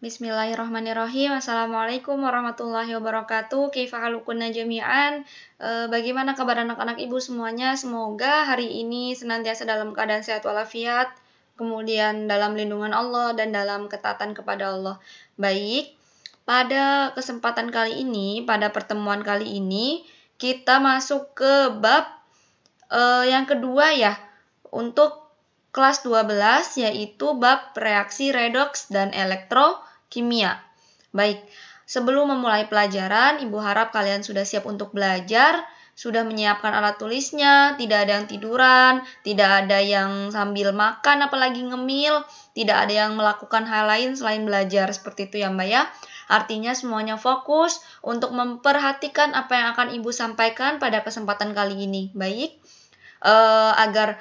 Bismillahirrahmanirrahim. Assalamualaikum warahmatullahi wabarakatuh. Kifahalukunna jami'an. E, bagaimana kabar anak-anak ibu semuanya? Semoga hari ini senantiasa dalam keadaan sehat walafiat, kemudian dalam lindungan Allah dan dalam ketatan kepada Allah. Baik, pada kesempatan kali ini, pada pertemuan kali ini, kita masuk ke bab e, yang kedua ya untuk kelas 12 yaitu bab reaksi redoks dan elektro kimia. Baik, sebelum memulai pelajaran, Ibu harap kalian sudah siap untuk belajar, sudah menyiapkan alat tulisnya, tidak ada yang tiduran, tidak ada yang sambil makan apalagi ngemil, tidak ada yang melakukan hal lain selain belajar. Seperti itu ya Mbak ya. Artinya semuanya fokus untuk memperhatikan apa yang akan Ibu sampaikan pada kesempatan kali ini. Baik, e, agar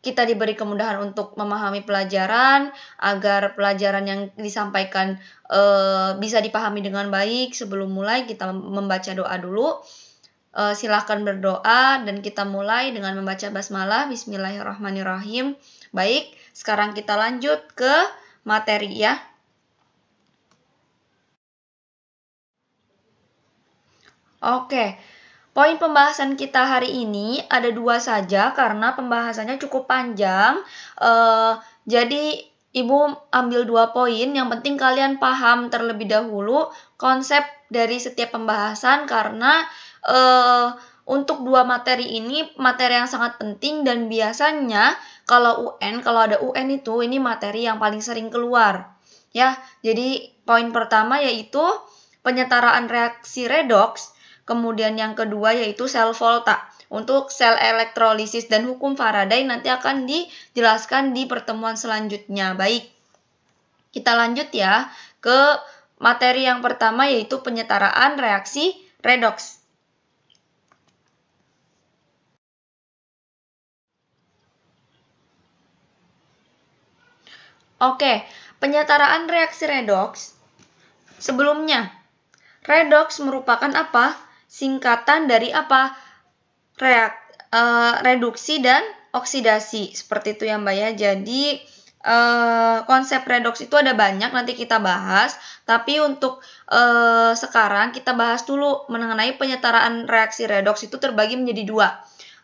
kita diberi kemudahan untuk memahami pelajaran, agar pelajaran yang disampaikan e, bisa dipahami dengan baik. Sebelum mulai kita membaca doa dulu. E, eh, silahkan berdoa dan kita mulai dengan membaca basmalah. Bismillahirrahmanirrahim. Baik, sekarang kita lanjut ke materi ya. Oke, poin pembahasan kita hari ini ada dua saja karena pembahasannya cukup panjang. Uh, jadi Ibu ambil dua poin, yang penting kalian paham terlebih dahulu konsep dari setiap pembahasan karena e, untuk dua materi ini materi yang sangat penting dan biasanya kalau UN, kalau ada UN itu ini materi yang paling sering keluar. Ya, jadi poin pertama yaitu penyetaraan reaksi redoks, kemudian yang kedua yaitu sel volta untuk sel elektrolisis dan hukum Faraday nanti akan dijelaskan di pertemuan selanjutnya. Baik, kita lanjut ya ke materi yang pertama yaitu penyetaraan reaksi redox. Oke, penyetaraan reaksi redox. Sebelumnya, redox merupakan apa? Singkatan dari apa? reak, e, reduksi dan oksidasi seperti itu ya Mbak ya. Jadi e, konsep redoks itu ada banyak nanti kita bahas, tapi untuk e, sekarang kita bahas dulu mengenai penyetaraan reaksi redoks itu terbagi menjadi dua.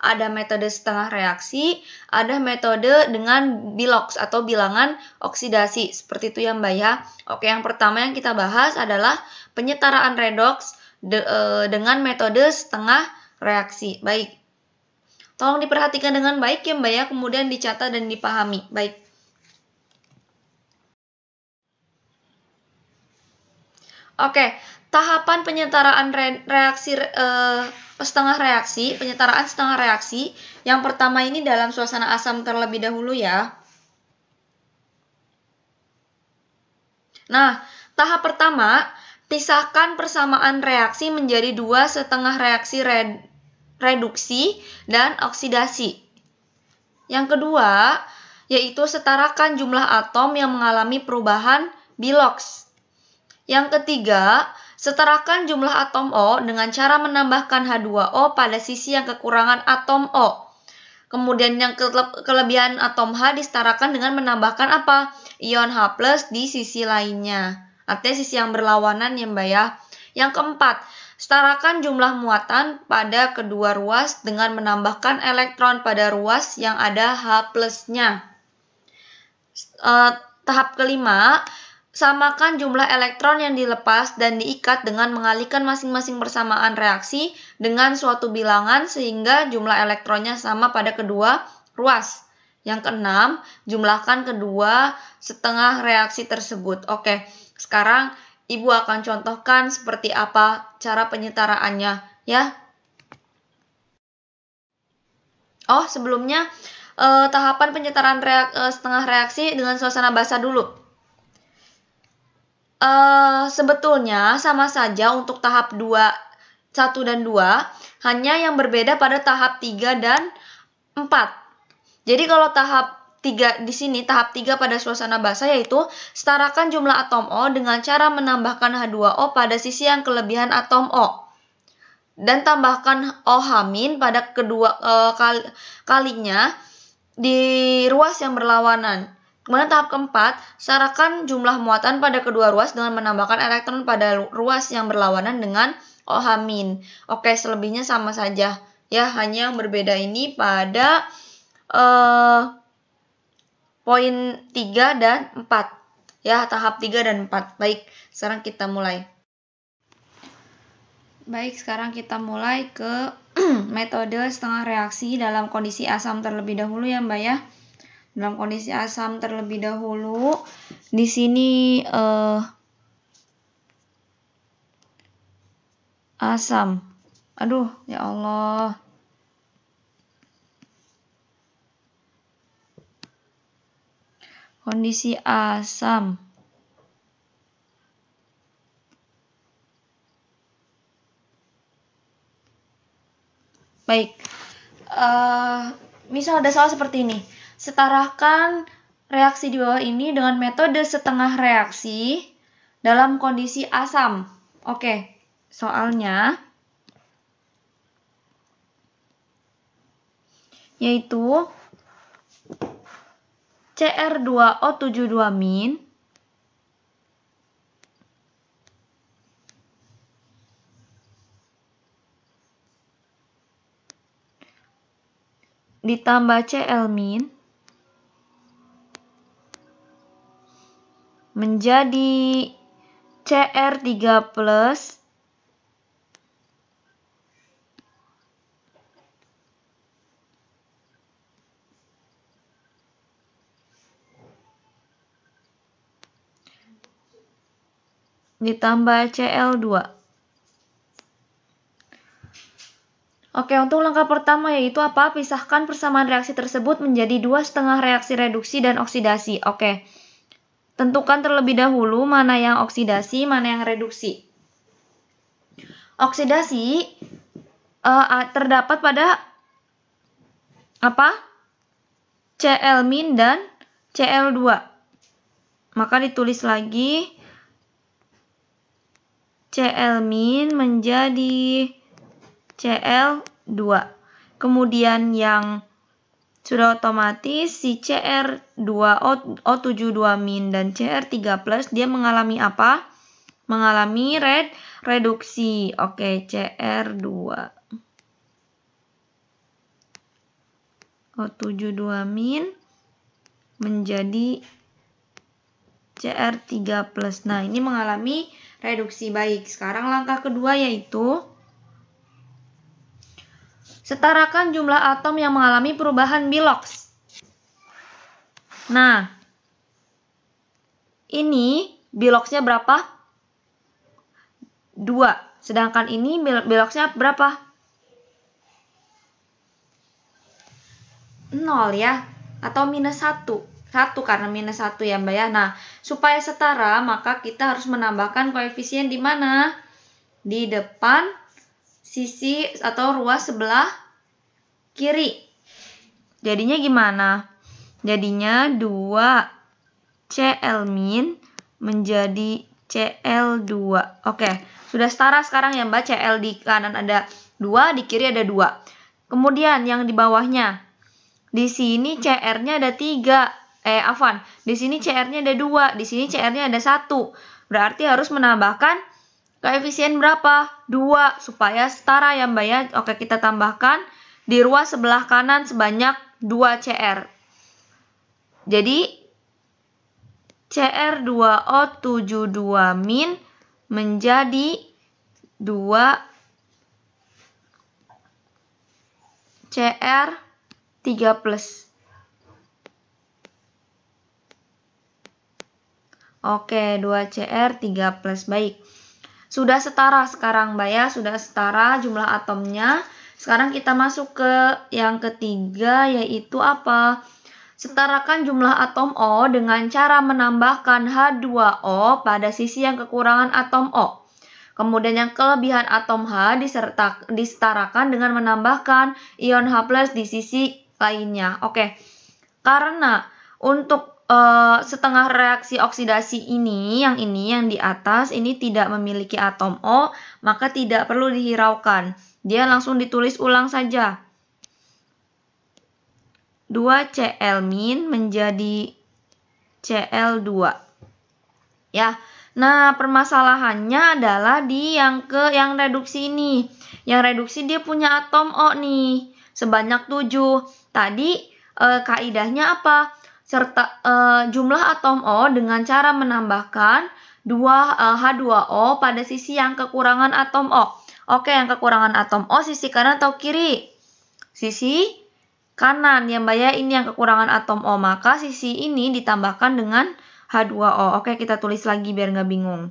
Ada metode setengah reaksi, ada metode dengan biloks atau bilangan oksidasi. Seperti itu ya Mbak ya. Oke, yang pertama yang kita bahas adalah penyetaraan redoks de, e, dengan metode setengah reaksi. Baik. Tolong diperhatikan dengan baik ya Mbak ya, kemudian dicatat dan dipahami. Baik. Oke, tahapan penyetaraan re reaksi eh, setengah reaksi, penyetaraan setengah reaksi. Yang pertama ini dalam suasana asam terlebih dahulu ya. Nah, tahap pertama, pisahkan persamaan reaksi menjadi dua setengah reaksi red reduksi, dan oksidasi. Yang kedua, yaitu setarakan jumlah atom yang mengalami perubahan Bilox. Yang ketiga, setarakan jumlah atom O dengan cara menambahkan H2O pada sisi yang kekurangan atom O. Kemudian yang kelebihan atom H disetarakan dengan menambahkan apa? Ion H+ di sisi lainnya. Artinya sisi yang berlawanan ya Mbak ya. Yang keempat, Setarakan jumlah muatan pada kedua ruas dengan menambahkan elektron pada ruas yang ada H plusnya. E, tahap kelima, samakan jumlah elektron yang dilepas dan diikat dengan mengalihkan masing-masing persamaan reaksi dengan suatu bilangan sehingga jumlah elektronnya sama pada kedua ruas. Yang keenam, jumlahkan kedua setengah reaksi tersebut. Oke, sekarang Ibu akan contohkan seperti apa cara penyetaraannya, ya. Oh, sebelumnya eh, tahapan penyetaraan reak, eh, setengah reaksi dengan suasana basah dulu. Eh, sebetulnya sama saja untuk tahap 2, 1 dan 2, hanya yang berbeda pada tahap 3 dan 4. Jadi kalau tahap tiga di sini tahap 3 pada suasana basah yaitu setarakan jumlah atom O dengan cara menambahkan H2O pada sisi yang kelebihan atom O dan tambahkan OH- pada kedua e, kal kalinya di ruas yang berlawanan. Kemudian tahap keempat, setarakan jumlah muatan pada kedua ruas dengan menambahkan elektron pada ruas yang berlawanan dengan OH-. Oke, selebihnya sama saja. Ya, hanya yang berbeda ini pada eh, poin 3 dan 4. Ya, tahap 3 dan 4. Baik, sekarang kita mulai. Baik, sekarang kita mulai ke metode setengah reaksi dalam kondisi asam terlebih dahulu ya, Mbak ya. Dalam kondisi asam terlebih dahulu, di sini eh, asam. Aduh, ya Allah. kondisi asam. Baik, uh, misal ada soal seperti ini. Setarakan reaksi di bawah ini dengan metode setengah reaksi dalam kondisi asam. Oke, soalnya yaitu CR2O72 ditambah Cl min menjadi CR3 ditambah Cl2. Oke, untuk langkah pertama yaitu apa? Pisahkan persamaan reaksi tersebut menjadi dua setengah reaksi reduksi dan oksidasi. Oke, tentukan terlebih dahulu mana yang oksidasi, mana yang reduksi. Oksidasi uh, terdapat pada apa? Cl- dan Cl2. Maka ditulis lagi Cl min menjadi Cl2. Kemudian yang sudah otomatis si CR2 O72 min dan CR3 dia mengalami apa? Mengalami red reduksi. Oke, CR2. O72 min menjadi CR3 Nah, ini mengalami reduksi. Baik, sekarang langkah kedua yaitu setarakan jumlah atom yang mengalami perubahan Bilox. Nah, ini Biloxnya berapa? 2. Sedangkan ini Biloxnya berapa? 0 ya, atau minus 1 satu karena minus satu ya mbak ya. Nah supaya setara maka kita harus menambahkan koefisien di mana? Di depan sisi atau ruas sebelah kiri. Jadinya gimana? Jadinya 2 CL min menjadi CL2. Oke, sudah setara sekarang ya Mbak. CL di kanan ada 2, di kiri ada 2. Kemudian yang di bawahnya. Di sini CR-nya ada 3 eh Afan, di sini CR-nya ada dua, di sini CR-nya ada satu. Berarti harus menambahkan koefisien berapa? dua supaya setara ya Mbak ya. Oke, kita tambahkan di ruas sebelah kanan sebanyak dua CR. Jadi CR2O72 min menjadi 2 CR 3 plus. Oke, 2CR 3 plus baik. Sudah setara sekarang Mbak ya, sudah setara jumlah atomnya. Sekarang kita masuk ke yang ketiga yaitu apa? Setarakan jumlah atom O dengan cara menambahkan H2O pada sisi yang kekurangan atom O. Kemudian yang kelebihan atom H diserta, disetarakan dengan menambahkan ion H+ plus di sisi lainnya. Oke. Karena untuk uh, setengah reaksi oksidasi ini, yang ini yang di atas ini tidak memiliki atom O, maka tidak perlu dihiraukan. Dia langsung ditulis ulang saja. 2Cl- menjadi Cl2. Ya. Nah, permasalahannya adalah di yang ke yang reduksi ini. Yang reduksi dia punya atom O nih, sebanyak 7. Tadi e, kaidahnya apa? serta uh, jumlah atom O dengan cara menambahkan 2 eh, H2O pada sisi yang kekurangan atom O. Oke, yang kekurangan atom O sisi kanan atau kiri? Sisi kanan. Yang bayar ini yang kekurangan atom O, maka sisi ini ditambahkan dengan H2O. Oke, kita tulis lagi biar nggak bingung.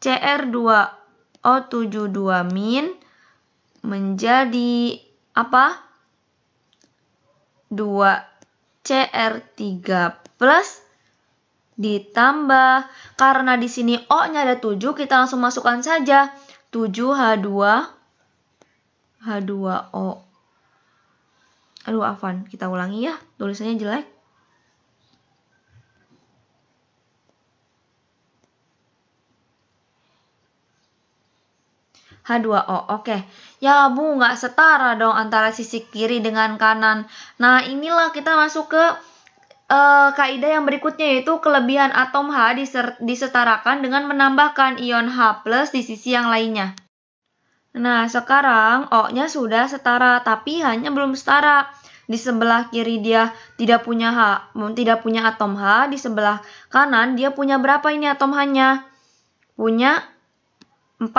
CR2O72- menjadi apa? 2CR3 plus ditambah. Karena di sini O-nya ada 7, kita langsung masukkan saja 7H2 H2O. Aduh, Afan, kita ulangi ya, tulisannya jelek. H2O. Oke, ya Bu nggak setara dong antara sisi kiri dengan kanan. Nah inilah kita masuk ke uh, kaidah yang berikutnya yaitu kelebihan atom H disetarakan dengan menambahkan ion H plus di sisi yang lainnya. Nah, sekarang O-nya sudah setara, tapi hanya belum setara. Di sebelah kiri dia tidak punya H, tidak punya atom H, di sebelah kanan dia punya berapa ini atom H-nya? Punya 14.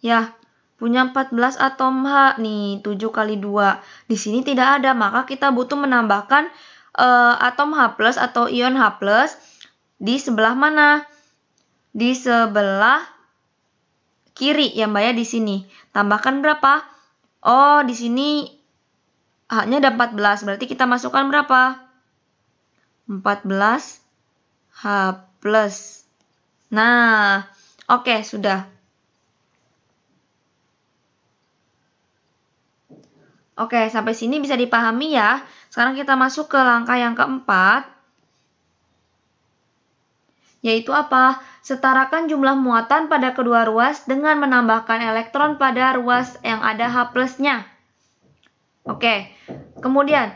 Ya, punya 14 atom H nih, 7 kali 2. Di sini tidak ada, maka kita butuh menambahkan uh, atom H+, atau ion H+, di sebelah mana? Di sebelah kiri ya Mbak ya di sini. Tambahkan berapa? Oh, di sini H-nya ada 14, berarti kita masukkan berapa? 14 H+. Nah, Oke, sudah. Oke, sampai sini bisa dipahami ya. Sekarang kita masuk ke langkah yang keempat. Yaitu apa? Setarakan jumlah muatan pada kedua ruas dengan menambahkan elektron pada ruas yang ada H plusnya. Oke, kemudian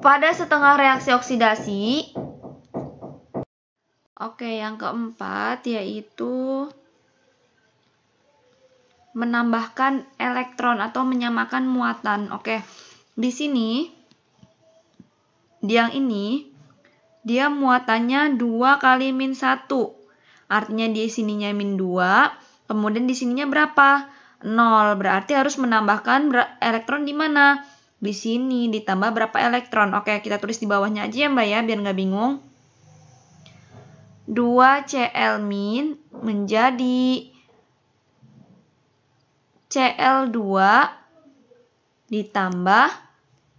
pada setengah reaksi oksidasi, Oke, yang keempat yaitu menambahkan elektron atau menyamakan muatan. Oke, di sini di yang ini dia muatannya 2 kali min 1. Artinya di sininya min 2, kemudian di sininya berapa? 0. Berarti harus menambahkan elektron di mana? Di sini ditambah berapa elektron. Oke, kita tulis di bawahnya aja ya Mbak ya, biar nggak bingung. 2Cl- menjadi Cl2 ditambah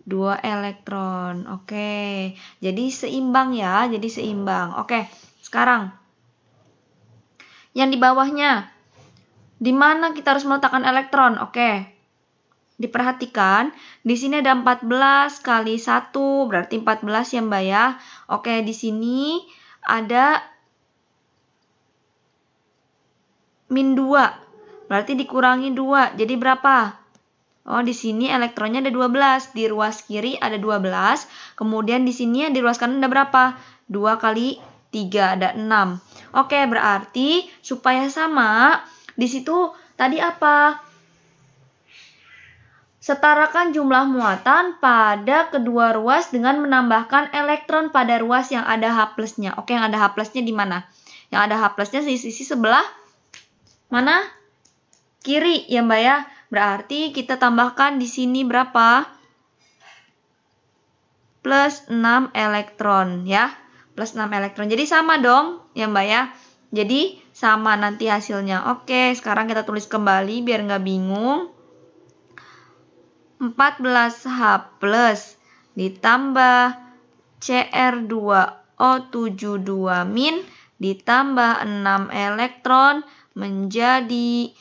2 elektron. Oke, jadi seimbang ya, jadi seimbang. Oke, sekarang yang di bawahnya, di mana kita harus meletakkan elektron? Oke, diperhatikan di sini ada 14 kali 1 berarti 14 ya mbak ya oke di sini ada min 2. Berarti dikurangi 2. Jadi berapa? Oh, di sini elektronnya ada 12, di ruas kiri ada 12, kemudian di sini di ruas kanan ada berapa? 2 kali 3 ada 6. Oke, berarti supaya sama, di situ tadi apa? Setarakan jumlah muatan pada kedua ruas dengan menambahkan elektron pada ruas yang ada H plusnya. Oke, yang ada H plusnya di mana? Yang ada H plusnya di sisi sebelah Mana? Kiri ya Mbak ya. Berarti kita tambahkan di sini berapa? Plus 6 elektron ya. Plus 6 elektron. Jadi sama dong ya Mbak ya. Jadi sama nanti hasilnya. Oke, sekarang kita tulis kembali biar nggak bingung. 14H plus ditambah CR2O72- min ditambah 6 elektron menjadi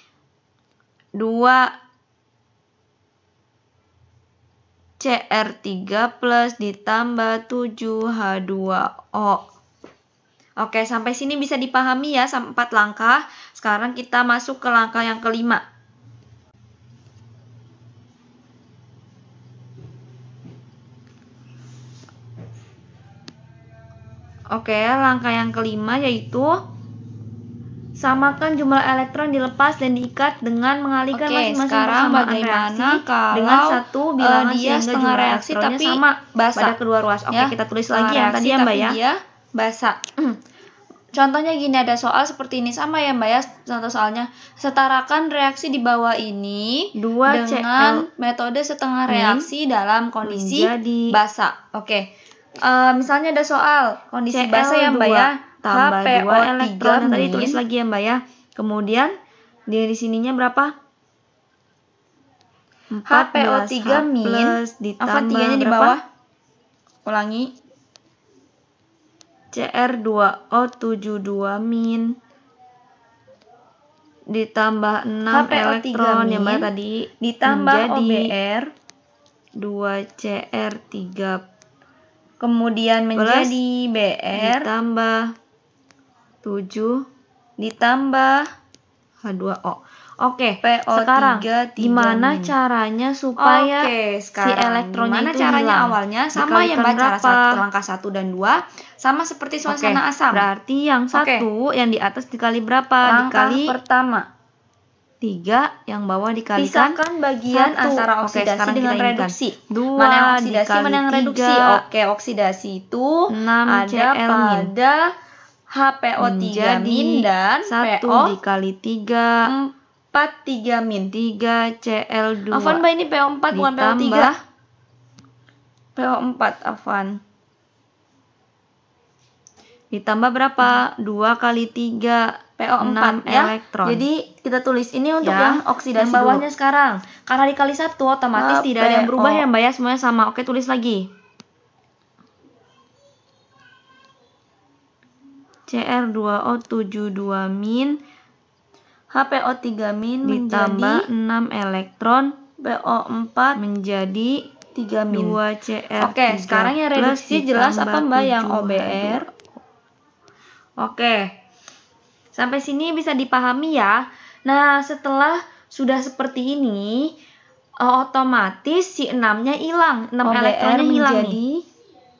dua CR3 plus ditambah 7H2O. Oke, sampai sini bisa dipahami ya, 4 langkah. Sekarang kita masuk ke langkah yang kelima. Oke, langkah yang kelima yaitu Samakan jumlah elektron dilepas dan diikat dengan mengalihkan masing-masing sekarang bagaimana kalau dengan satu bilangan uh, dia setengah reaksi tapi sama basa. pada kedua ruas. Oke, ya, kita tulis lagi yang tadi ya, Mbak ya. Dia basa. Contohnya gini ada soal seperti ini sama ya Mbak ya contoh soalnya setarakan reaksi di bawah ini 2 dengan CL. metode setengah reaksi dalam kondisi basa. Oke. Uh, misalnya ada soal kondisi basa yang ya Mbak ya tambah H, 2 elektron yang tadi tulis lagi ya Mbak ya. Kemudian di sininya berapa? 14 HPO3 min plus ditambah apa di bawah? Ulangi. CR2O72 min ditambah 6 HPO3 elektron ya, min, Mbak tadi ditambah OBR 2CR3 kemudian menjadi BR ditambah 7 ditambah H2O. Oke, PO3 sekarang 3, 3, gimana caranya supaya Oke, sekarang, si elektronnya gimana itu caranya hilang? awalnya sama Dikalikan yang baca satu, langkah 1 dan 2 sama seperti suasana Oke, asam. Berarti yang satu Oke. yang di atas dikali berapa? Langkah dikali pertama 3 yang bawah dikalikan pisahkan bagian satu. antara oksidasi Oke, dengan reduksi. 2 mana yang oksidasi, mana yang reduksi? Oke, oksidasi itu 6 ada CL pada HPO3 Menjadi hmm, min dan 1 PO dikali 3 4 3 min 3 CL2 Afan Mbak ini PO4 bukan PO3 PO4 Afan Ditambah berapa? 2 kali 3 PO4 ya. elektron. Jadi kita tulis ini untuk ya, yang oksidasi yang bawahnya dulu. sekarang. Karena dikali satu otomatis uh, tidak PO. ada yang berubah ya Mbak ya, semuanya sama. Oke, tulis lagi. Cr2O72 HPO3 ditambah 6 elektron PO4 menjadi 3 min 2 Cr Oke, sekarang ya reduksi jelas apa Mbak yang OBR? Oke. Sampai sini bisa dipahami ya. Nah, setelah sudah seperti ini eh, otomatis si 6-nya hilang, 6 OBR elektronnya hilang nih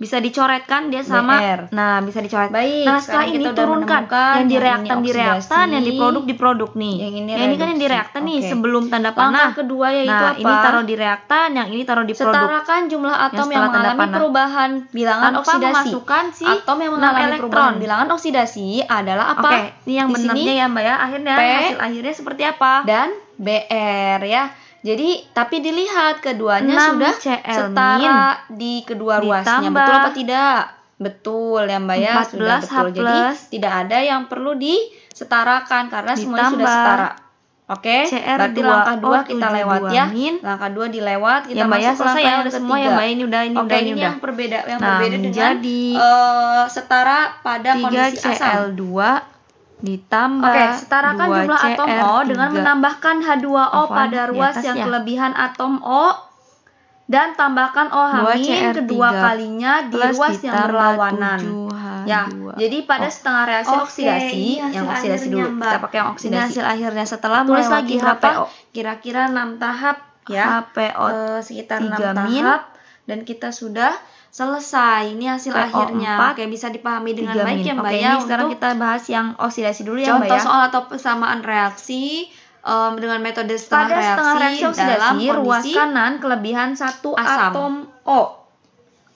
bisa dicoretkan dia sama BR. nah bisa dicoret. Baik, nah setelah ini turunkan yang di reaktan di reaktan, yang diproduk diproduk nih. Yang ini, yang ini kan yang direaktan reaktan okay. nih sebelum tanda panah. Langkah kedua yaitu nah, apa? ini taruh di reaktan, yang ini taruh di produk. Setarakan jumlah atom yang, yang mengalami panah. perubahan bilangan Tanpa oksidasi. memasukkan si atom yang nah, mengalami elektron. perubahan bilangan oksidasi adalah apa? okay. ini yang benarnya ya Mbak ya. Akhirnya P, hasil akhirnya seperti apa? Dan BR ya. Jadi tapi dilihat keduanya 6 sudah CL setara min. di kedua ruasnya, betul apa tidak? Betul ya Mbak ya, sudah betul. H+. plus. Jadi tidak ada yang perlu disetarakan karena ditambah. semuanya sudah setara. Oke, CR berarti 2, langkah 2 oh, kita iya, lewat 2, ya. Min. Langkah 2 dilewat, kita ya, masuk ya, selesai ya, udah semua ya, Mbak. Ini udah ini Oke, udah ini, ini udah. yang berbeda yang nah, berbeda dengan jadi, uh, setara pada 3 kondisi CL2 asam ditambah Oke, okay, setarakan jumlah CR atom O 3. dengan menambahkan H2O pada ruas yang ya. kelebihan atom O dan tambahkan OH- kedua kalinya di ruas yang berlawanan. Ya, jadi pada oh. setengah reaksi okay, oksidasi, yang oksidasi dulu mbak. kita pakai yang oksidasi. Ini hasil akhirnya setelah Tulis melewati lagi HPO Kira-kira 6 tahap ya. HPO uh, eh, sekitar 3 tahap min. dan kita sudah selesai. Ini hasil PO4, akhirnya. Oke, bisa dipahami dengan baik min. ya, Mbak Oke, ya. Ini sekarang kita bahas yang oksidasi dulu ya, Mbak ya. Contoh soal atau persamaan reaksi um, dengan metode setengah Pada reaksi, setengah reaksi oksidasi, dalam kondisi ruas kanan kelebihan satu asam. atom O.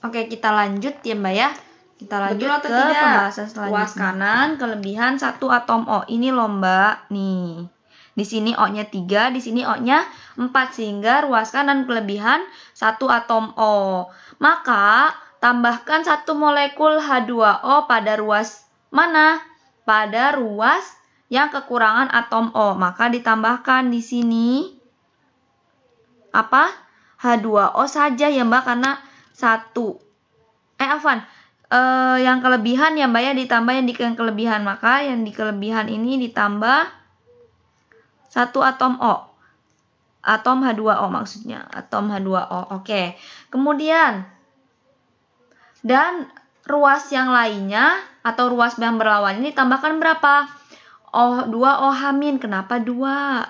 Oke, kita lanjut ya, Mbak ya. Kita lanjut Betul atau ke tidak? pembahasan selanjutnya. Ruas kanan kelebihan satu atom O. Ini lomba nih. Di sini O-nya 3, di sini O-nya 4 sehingga ruas kanan kelebihan satu atom O. Maka tambahkan satu molekul H2O pada ruas mana? Pada ruas yang kekurangan atom O. Maka ditambahkan di sini apa? H2O saja ya Mbak karena satu. Eh Afan, eh, yang kelebihan ya Mbak ya ditambah yang di yang kelebihan. Maka yang di kelebihan ini ditambah satu atom O atom H2O maksudnya, atom H2O. Oke. Kemudian, dan ruas yang lainnya atau ruas yang berlawan ini tambahkan berapa? Oh, dua ohamin. Oh Kenapa dua?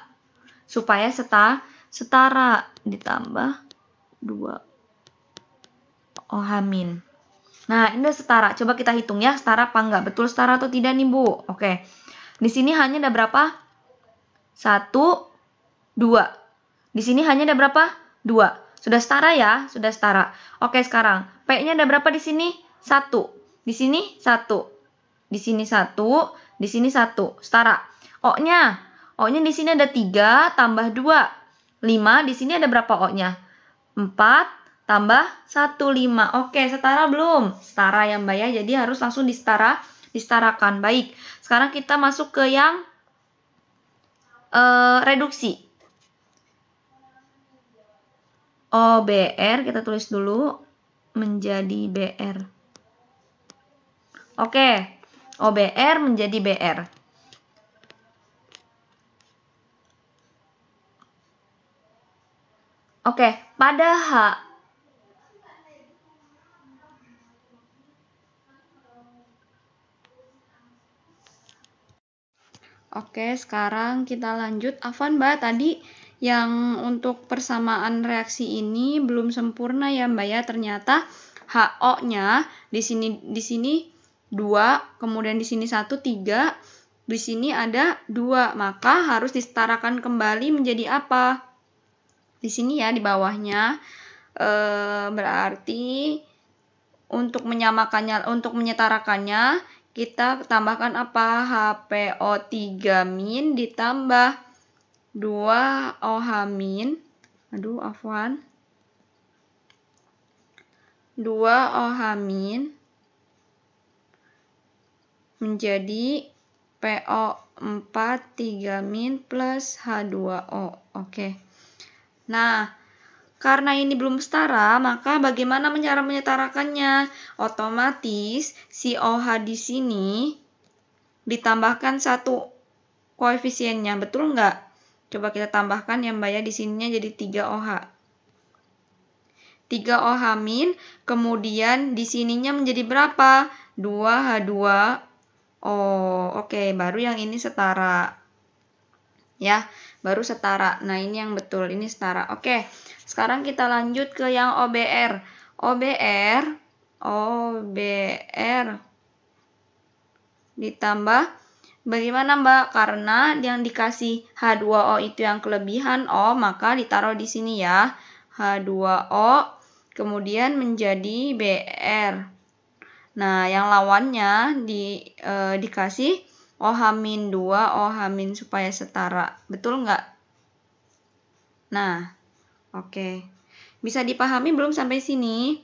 Supaya seta, setara ditambah dua ohamin. Oh nah, ini udah setara. Coba kita hitung ya, setara apa enggak? Betul setara atau tidak nih, Bu? Oke. Di sini hanya ada berapa? Satu, dua. Di sini hanya ada berapa? Dua. Sudah setara ya? Sudah setara. Oke, sekarang P-nya ada berapa di sini? satu Di sini satu Di sini satu di sini satu Setara. O-nya. O-nya di sini ada tiga tambah dua lima di sini ada berapa O-nya? Empat tambah satu lima Oke, setara belum? Setara ya, Mbak ya. Jadi harus langsung disetara disetarakan. Baik. Sekarang kita masuk ke yang uh, reduksi. OBR oh, kita tulis dulu menjadi BR. Oke, OBR oh, menjadi BR. Oke, pada H Oke, sekarang kita lanjut. Afan, Mbak, tadi yang untuk persamaan reaksi ini belum sempurna ya Mbak ya. Ternyata HO-nya di sini di sini dua kemudian di sini satu tiga di sini ada dua Maka harus disetarakan kembali menjadi apa? Di sini ya di bawahnya e, berarti untuk menyamakannya untuk menyetarakannya kita tambahkan apa? HPO3- ditambah OH ohamin aduh afwan OH ohamin menjadi PO 4 3 min plus H2O oke nah karena ini belum setara, maka bagaimana cara menyetarakannya? Otomatis si OH di sini ditambahkan satu koefisiennya, betul nggak? Coba kita tambahkan yang bayar di sininya jadi 3OH. 3OH min, kemudian di sininya menjadi berapa? 2H2. Oh, oke, baru yang ini setara. Ya, baru setara. Nah, ini yang betul, ini setara. Oke, sekarang kita lanjut ke yang OBR. OBR, OBR ditambah Bagaimana Mbak? Karena yang dikasih H2O itu yang kelebihan O, oh, maka ditaruh di sini ya. H2O kemudian menjadi BR. Nah, yang lawannya di, e, dikasih OH-2, OH- supaya setara. Betul nggak? Nah, oke. Okay. Bisa dipahami belum sampai sini?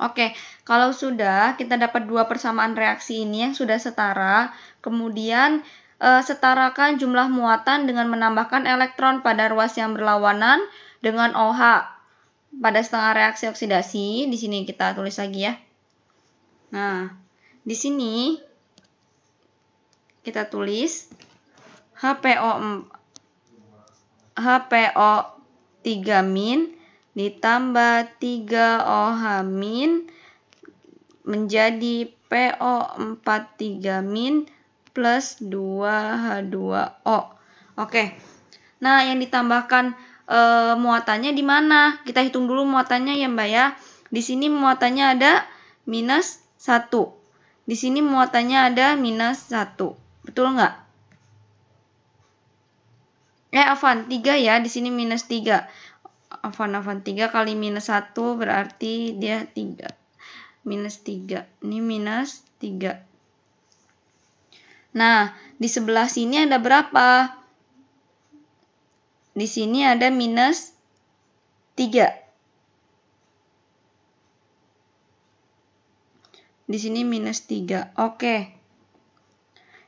Oke, kalau sudah kita dapat dua persamaan reaksi ini yang sudah setara, kemudian e, setarakan jumlah muatan dengan menambahkan elektron pada ruas yang berlawanan dengan OH pada setengah reaksi oksidasi. Di sini kita tulis lagi ya. Nah, di sini kita tulis HPO HPO 3 min ditambah 3 OH min menjadi PO43 min plus 2H2O. Oke. Nah, yang ditambahkan e, muatannya di mana? Kita hitung dulu muatannya ya, Mbak ya. Di sini muatannya ada minus 1. Di sini muatannya ada minus 1. Betul nggak? Eh, Avan, 3 ya. Di sini minus 3 avan avan 3 kali minus 1 berarti dia 3. Minus 3. Ini minus 3. Nah, di sebelah sini ada berapa? Di sini ada minus 3. Di sini minus 3. Oke.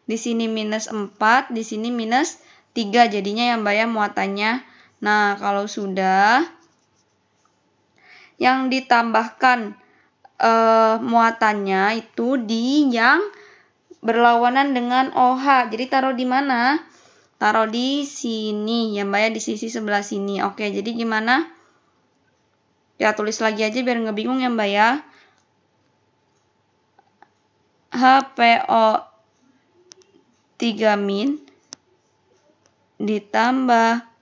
Di sini minus 4, di sini minus 3. Jadinya yang bayar muatannya 4 Nah, kalau sudah yang ditambahkan eh, muatannya itu di yang berlawanan dengan OH. Jadi taruh di mana? Taruh di sini ya Mbak ya di sisi sebelah sini. Oke, jadi gimana? Ya tulis lagi aja biar nggak bingung ya Mbak ya. HPO 3 min ditambah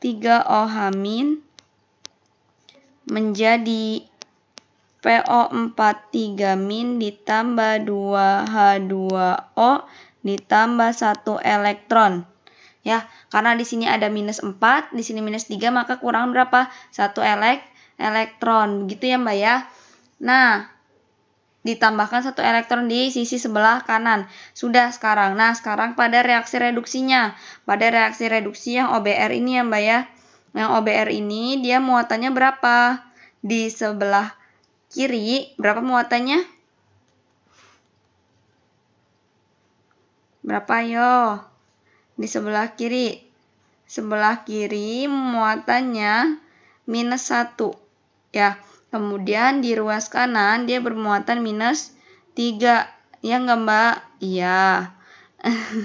3 OH- menjadi PO43- ditambah 2H2O ditambah 1 elektron. Ya, karena di sini ada minus 4, di sini minus 3, maka kurang berapa? 1 elek elektron. Begitu ya, Mbak ya. Nah, ditambahkan satu elektron di sisi sebelah kanan. Sudah sekarang. Nah, sekarang pada reaksi reduksinya. Pada reaksi reduksi yang OBR ini ya, Mbak ya. Yang OBR ini dia muatannya berapa? Di sebelah kiri berapa muatannya? Berapa yo? Di sebelah kiri. Sebelah kiri muatannya minus satu, Ya, Kemudian di ruas kanan dia bermuatan minus 3. Ya nggak mbak? Iya.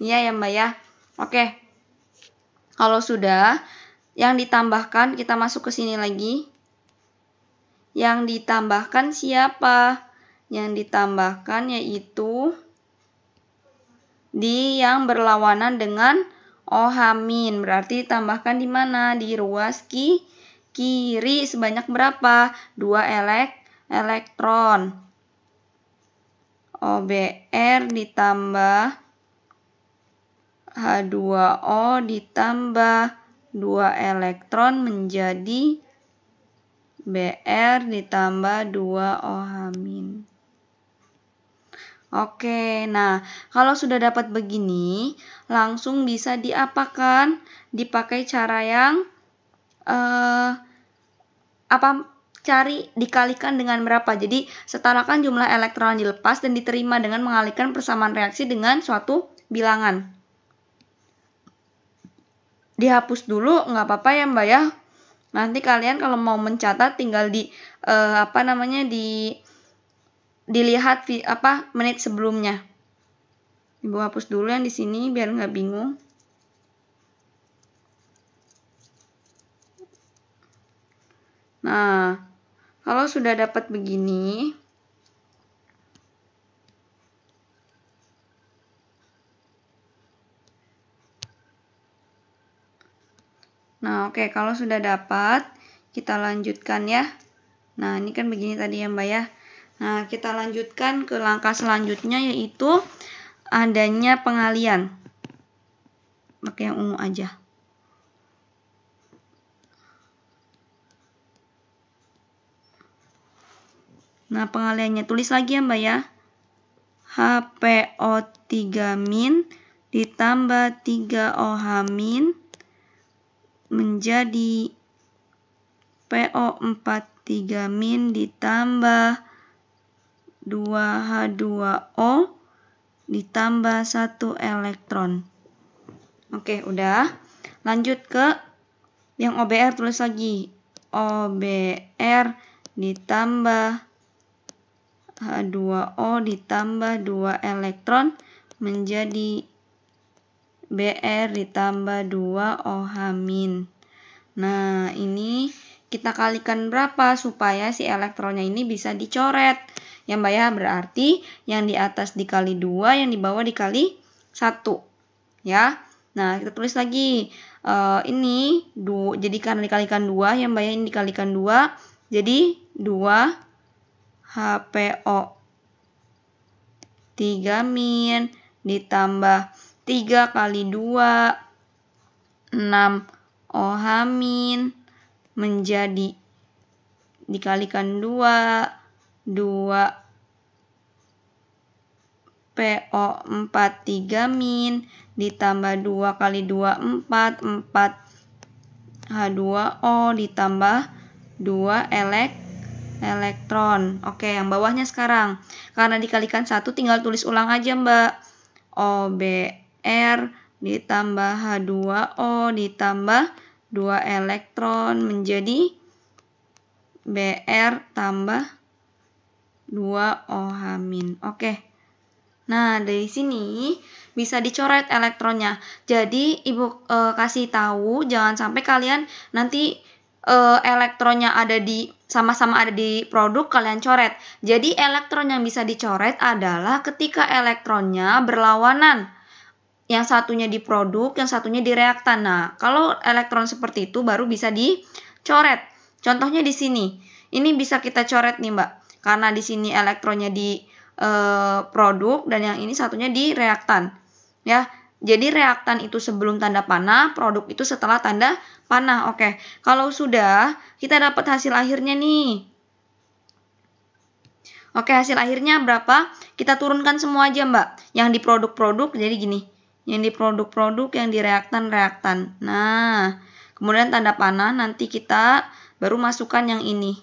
Iya ya mbak ya. Oke. Kalau sudah, yang ditambahkan kita masuk ke sini lagi. Yang ditambahkan siapa? Yang ditambahkan yaitu di yang berlawanan dengan ohamin. Berarti tambahkan di mana? Di ruas kiri kiri sebanyak berapa? 2 elek elektron. OBR ditambah H2O ditambah 2 elektron menjadi BR ditambah 2OH-. Oke, nah kalau sudah dapat begini, langsung bisa diapakan? Dipakai cara yang uh, apa cari dikalikan dengan berapa. Jadi, setarakan jumlah elektron yang dilepas dan diterima dengan mengalihkan persamaan reaksi dengan suatu bilangan. Dihapus dulu, nggak apa-apa ya Mbak ya. Nanti kalian kalau mau mencatat tinggal di uh, apa namanya di dilihat apa menit sebelumnya. Ibu hapus dulu yang di sini biar nggak bingung. Nah, kalau sudah dapat begini, Nah, oke, okay, kalau sudah dapat, kita lanjutkan ya. Nah, ini kan begini tadi ya, Mbak ya. Nah, kita lanjutkan ke langkah selanjutnya yaitu adanya pengalian. Pakai yang ungu aja. Nah, pengaliannya tulis lagi ya, Mbak ya. HPO3 ditambah 3OH menjadi PO43 ditambah 2H2O ditambah 1 elektron. Oke, udah. Lanjut ke yang OBR tulis lagi. OBR ditambah H2O ditambah 2 elektron menjadi BR ditambah 2OH min. Nah, ini kita kalikan berapa supaya si elektronnya ini bisa dicoret. Ya mbak ya, berarti yang di atas dikali 2, yang di bawah dikali 1. Ya. Nah, kita tulis lagi. E, ini du, jadi karena dikalikan 2, yang ya ini dikalikan 2, jadi 2 HPO. 3 min ditambah 3 kali 2 6 OH min menjadi dikalikan 2 2 PO 4 3 min ditambah 2 kali 2 4 4 H2O ditambah 2 elektron elektron. Oke, yang bawahnya sekarang. Karena dikalikan satu tinggal tulis ulang aja, Mbak. OBR ditambah H2O ditambah 2 elektron menjadi BR tambah 2OH Oke. Nah, dari sini bisa dicoret elektronnya. Jadi, Ibu e, kasih tahu jangan sampai kalian nanti uh, elektronnya ada di sama-sama ada di produk kalian coret. Jadi elektron yang bisa dicoret adalah ketika elektronnya berlawanan. Yang satunya di produk, yang satunya di reaktan. Nah, kalau elektron seperti itu baru bisa dicoret. Contohnya di sini. Ini bisa kita coret nih, Mbak. Karena di sini elektronnya di e, produk dan yang ini satunya di reaktan. Ya, jadi reaktan itu sebelum tanda panah, produk itu setelah tanda panah. Oke, kalau sudah kita dapat hasil akhirnya nih. Oke, hasil akhirnya berapa? Kita turunkan semua aja, Mbak. Yang di produk-produk jadi gini. Yang di produk-produk, yang di reaktan-reaktan. Nah, kemudian tanda panah nanti kita baru masukkan yang ini.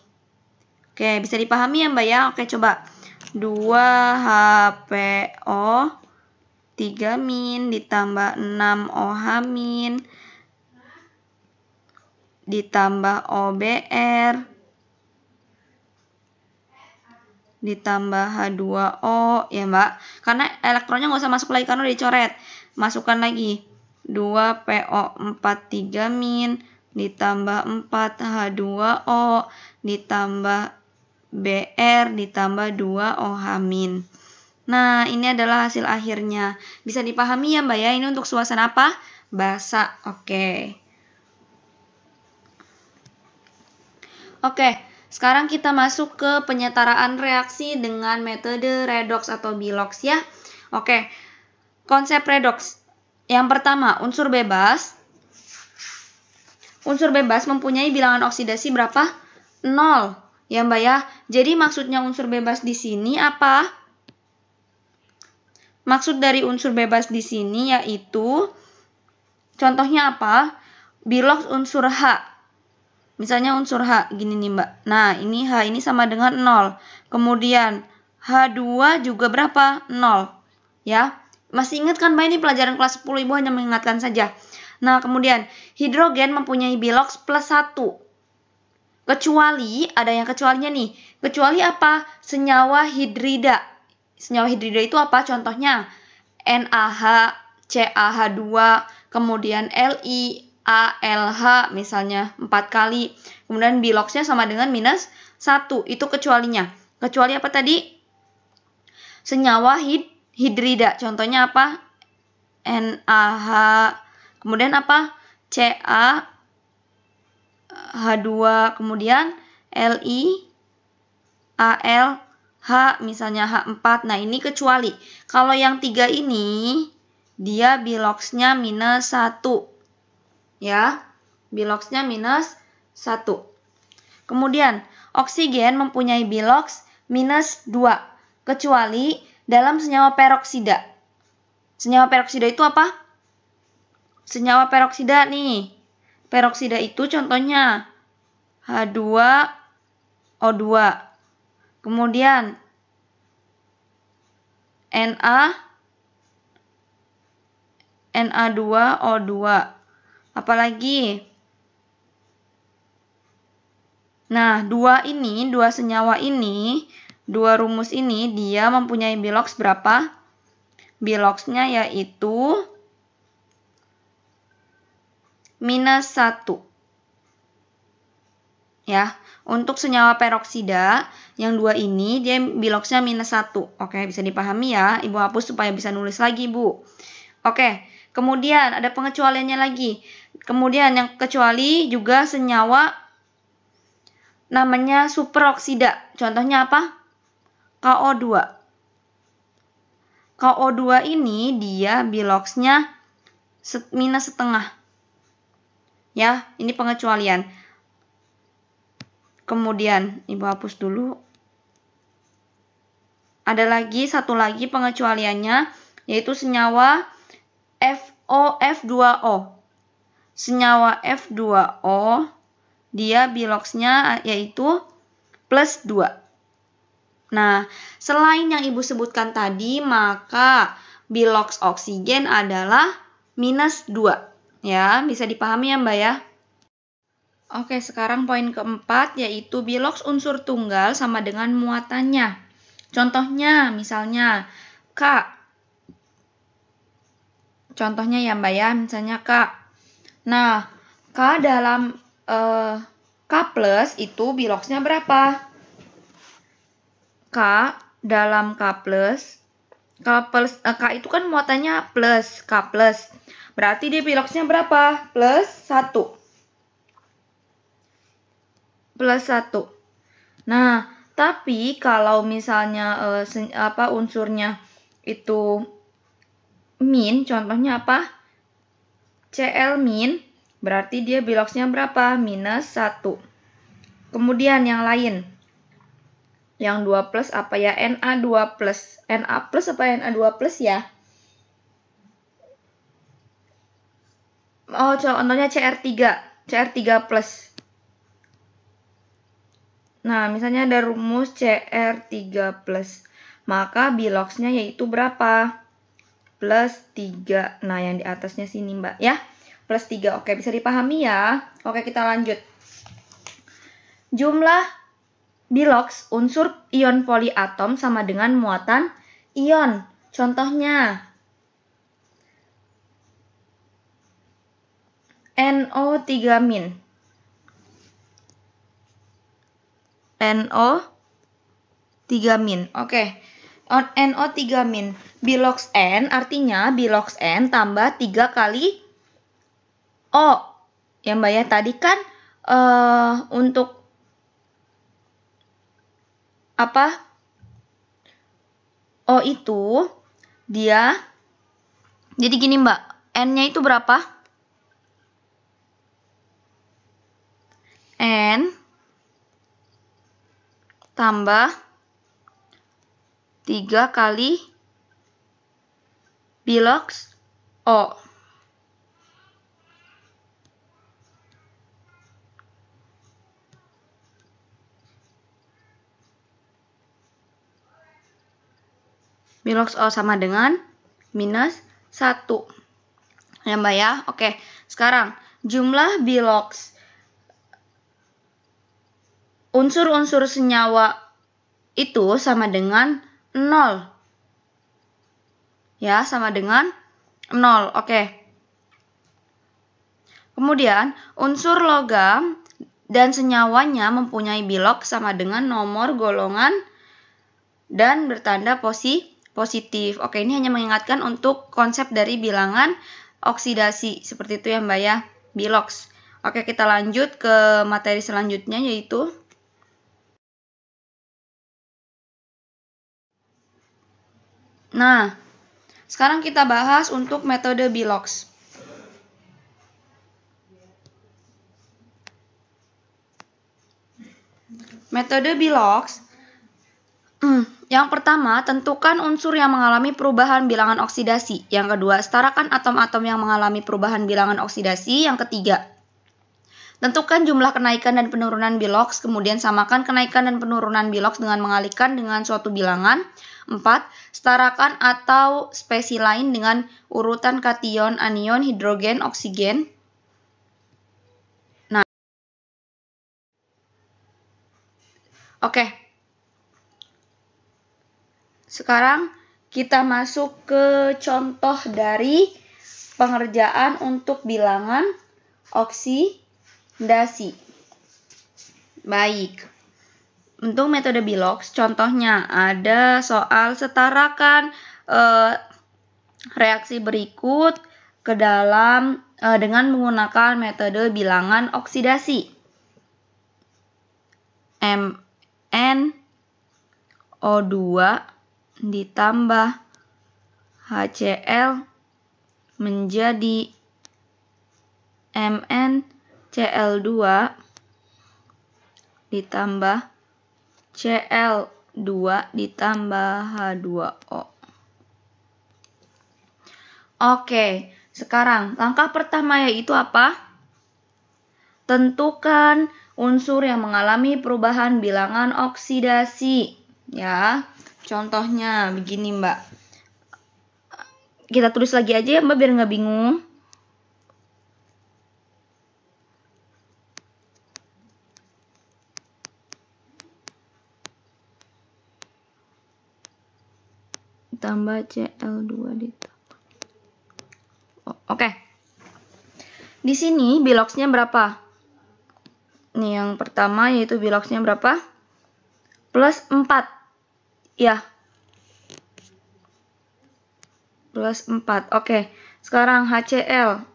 Oke, bisa dipahami ya, Mbak ya? Oke, coba. 2 HPO 3 min ditambah 6 OH min ditambah OBR ditambah H2O ya mbak karena elektronnya nggak usah masuk lagi karena udah dicoret masukkan lagi 2PO43 min ditambah 4 H2O ditambah BR ditambah 2 OH min Nah, ini adalah hasil akhirnya. Bisa dipahami ya Mbak ya, ini untuk suasana apa? Bahasa, oke. Okay. Oke, okay, sekarang kita masuk ke penyetaraan reaksi dengan metode redox atau bilox ya. Oke, okay. konsep redox. Yang pertama, unsur bebas. Unsur bebas mempunyai bilangan oksidasi berapa? 0. Ya Mbak ya. Jadi maksudnya unsur bebas di sini apa? Maksud dari unsur bebas di sini yaitu contohnya apa? Bilox unsur H. Misalnya unsur H gini nih Mbak. Nah, ini H ini sama dengan 0. Kemudian H2 juga berapa? 0. Ya. Masih ingat kan Mbak ini pelajaran kelas 10 Ibu hanya mengingatkan saja. Nah, kemudian hidrogen mempunyai bilox plus 1. Kecuali, ada yang kecualinya nih. Kecuali apa? Senyawa hidrida senyawa hidrida itu apa? Contohnya NaH, CaH2, kemudian Li, ALH misalnya 4 kali. Kemudian biloxnya sama dengan minus 1. Itu kecualinya. Kecuali apa tadi? Senyawa hid hidrida. Contohnya apa? NaH. Kemudian apa? Ca 2 Kemudian Li AL H misalnya H4. Nah, ini kecuali. Kalau yang tiga ini, dia biloxnya minus 1. Ya, biloxnya minus 1. Kemudian, oksigen mempunyai bilox minus 2. Kecuali dalam senyawa peroksida. Senyawa peroksida itu apa? Senyawa peroksida nih. Peroksida itu contohnya H2O2. Kemudian Na Na2O2. Apalagi Nah, dua ini, dua senyawa ini, dua rumus ini dia mempunyai biloks berapa? biloksnya yaitu minus 1 ya. Untuk senyawa peroksida, yang dua ini dia biloksnya minus satu. Oke, bisa dipahami ya. Ibu hapus supaya bisa nulis lagi, Bu. Oke, kemudian ada pengecualiannya lagi. Kemudian yang kecuali juga senyawa namanya superoksida. Contohnya apa? KO2. KO2 ini dia biloksnya minus setengah. Ya, ini pengecualian. Kemudian ibu hapus dulu. Ada lagi satu lagi pengecualiannya yaitu senyawa FOF2O. Senyawa F2O dia biloksnya ah, yaitu plus 2. Nah, selain yang ibu sebutkan tadi, maka biloks oksigen adalah minus 2. Ya, bisa dipahami ya mbak ya? Oke, sekarang poin keempat yaitu biloks unsur tunggal sama dengan muatannya. Contohnya misalnya K. Contohnya ya Mbak ya, misalnya K. Nah, K dalam eh, K plus itu biloksnya berapa? K dalam K plus K plus eh, K itu kan muatannya plus K plus. Berarti dia biloksnya berapa? Plus satu plus 1. Nah, tapi kalau misalnya e, apa unsurnya itu min, contohnya apa? CL min, berarti dia biloxnya berapa? Minus 1. Kemudian yang lain, yang 2 plus apa ya? Na 2 plus. Na plus apa Na 2 plus ya? Oh, contohnya CR3. CR3 plus. Nah, misalnya ada rumus CR3+, maka biloxnya yaitu berapa? Plus 3. Nah, yang di atasnya sini, Mbak, ya. Plus 3. Oke, bisa dipahami ya. Oke, kita lanjut. Jumlah bilox unsur ion poliatom sama dengan muatan ion. Contohnya, NO3- NO3 min. Oke. Okay. On NO3 min. Bilox N artinya bilox N tambah 3 kali O. Ya Mbak ya, tadi kan uh, untuk apa? O itu dia jadi gini Mbak, N-nya itu berapa? N tambah 3 kali bilox O. Bilox O sama dengan minus 1. Ya mbak ya? Oke, sekarang jumlah bilox unsur-unsur senyawa itu sama dengan 0. Ya, sama dengan 0. Oke. Kemudian, unsur logam dan senyawanya mempunyai bilok sama dengan nomor golongan dan bertanda posi positif. Oke, ini hanya mengingatkan untuk konsep dari bilangan oksidasi. Seperti itu ya Mbak ya, biloks. Oke, kita lanjut ke materi selanjutnya yaitu Nah, sekarang kita bahas untuk metode Bilox. Metode Bilox hmm, yang pertama, tentukan unsur yang mengalami perubahan bilangan oksidasi. Yang kedua, setarakan atom-atom yang mengalami perubahan bilangan oksidasi. Yang ketiga, Tentukan jumlah kenaikan dan penurunan biloks, kemudian samakan kenaikan dan penurunan biloks dengan mengalihkan dengan suatu bilangan. 4. Setarakan atau spesi lain dengan urutan kation, anion, hidrogen, oksigen. Nah. Oke. Sekarang kita masuk ke contoh dari pengerjaan untuk bilangan oksigen dasi. Baik. Untuk metode Bilox, contohnya ada soal setarakan e, reaksi berikut ke dalam e, dengan menggunakan metode bilangan oksidasi. Mn O2 ditambah HCl menjadi Mn Cl2 ditambah Cl2 ditambah H2O. Oke, sekarang langkah pertama yaitu apa? Tentukan unsur yang mengalami perubahan bilangan oksidasi. Ya, contohnya begini Mbak. Kita tulis lagi aja ya Mbak biar nggak bingung. ditambah CL2 ditambah. Oke. Di sini biloxnya berapa? Nih yang pertama yaitu biloxnya berapa? Plus 4. Ya. Plus 4. Oke. Sekarang HCl.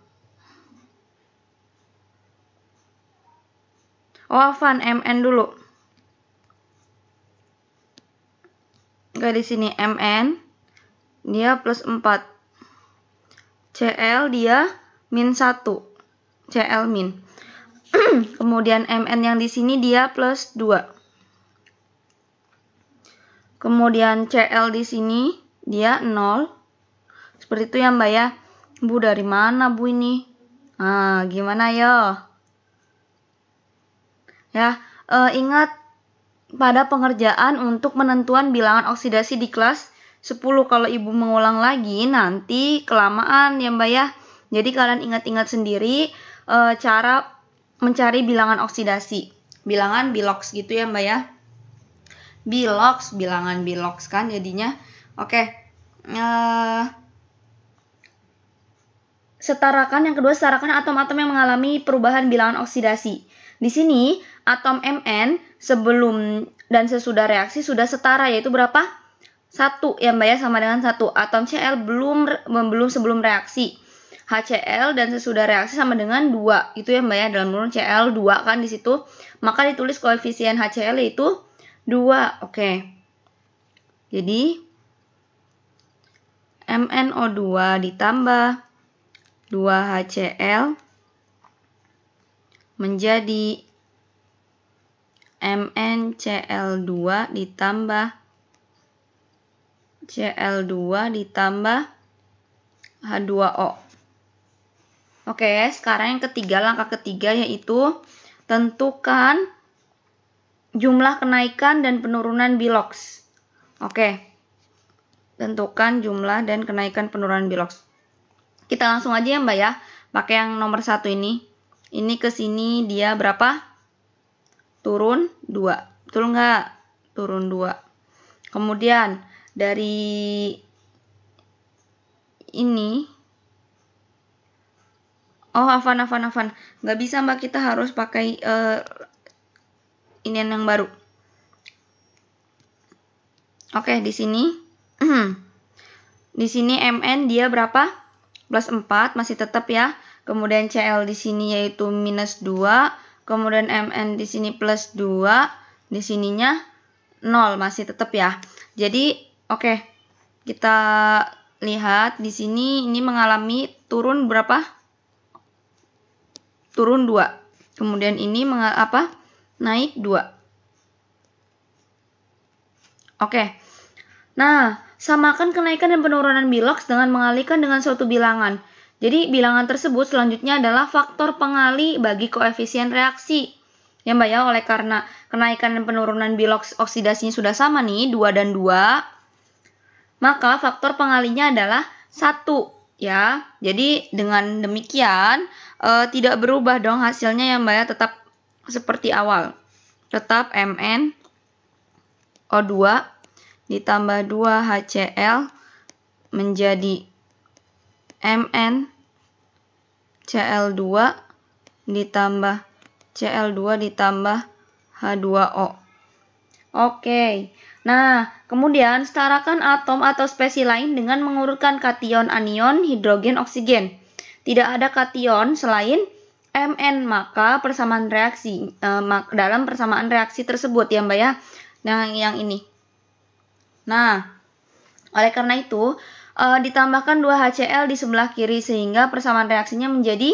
Oh, Van MN dulu. Enggak di sini MN dia plus 4. CL dia min 1. CL min. Kemudian MN yang di sini dia plus 2. Kemudian CL di sini dia 0. Seperti itu ya Mbak ya. Bu dari mana Bu ini? Ah, gimana yo? Ya, e, ingat pada pengerjaan untuk menentukan bilangan oksidasi di kelas 10 kalau ibu mengulang lagi nanti kelamaan ya mbak ya jadi kalian ingat-ingat sendiri e, cara mencari bilangan oksidasi bilangan bilox gitu ya mbak ya bilox bilangan bilox kan jadinya oke okay. Eh, e, setarakan yang kedua setarakan atom-atom yang mengalami perubahan bilangan oksidasi di sini atom Mn sebelum dan sesudah reaksi sudah setara yaitu berapa? satu ya mbak ya sama dengan satu atom Cl belum belum sebelum reaksi HCl dan sesudah reaksi sama dengan 2 itu ya mbak ya dalam kurung Cl 2 kan di situ maka ditulis koefisien HCl itu 2 oke okay. jadi MnO2 ditambah 2HCl menjadi MnCl2 ditambah Cl2 ditambah H2O. Oke, sekarang yang ketiga, langkah ketiga yaitu tentukan jumlah kenaikan dan penurunan biloks. Oke, tentukan jumlah dan kenaikan penurunan biloks. Kita langsung aja ya mbak ya, pakai yang nomor satu ini. Ini ke sini dia berapa? Turun 2. Betul nggak? Turun 2. Kemudian dari ini oh afan afan afan nggak bisa mbak kita harus pakai uh, ini yang baru oke di sini di sini mn dia berapa plus 4 masih tetap ya kemudian cl di sini yaitu minus 2 kemudian mn di sini plus 2 di sininya 0 masih tetap ya jadi Oke, kita lihat di sini ini mengalami turun berapa? Turun 2. Kemudian ini mengal apa? Naik 2. Oke. Nah, samakan kenaikan dan penurunan biloks dengan mengalihkan dengan suatu bilangan. Jadi, bilangan tersebut selanjutnya adalah faktor pengali bagi koefisien reaksi. Ya Mbak ya, oleh karena kenaikan dan penurunan biloks oksidasinya sudah sama nih, 2 dan 2, maka faktor pengalinya adalah satu ya. Jadi dengan demikian e, tidak berubah dong hasilnya ya Mbak ya, tetap seperti awal. Tetap Mn O2 ditambah 2 HCl menjadi Mn Cl2 ditambah Cl2 ditambah H2O. Oke, Nah, kemudian setarakan atom atau spesi lain dengan mengurutkan kation anion hidrogen oksigen. Tidak ada kation selain Mn maka persamaan reaksi eh, dalam persamaan reaksi tersebut ya Mbak ya. Nah, yang ini. Nah, oleh karena itu eh, ditambahkan 2 HCl di sebelah kiri sehingga persamaan reaksinya menjadi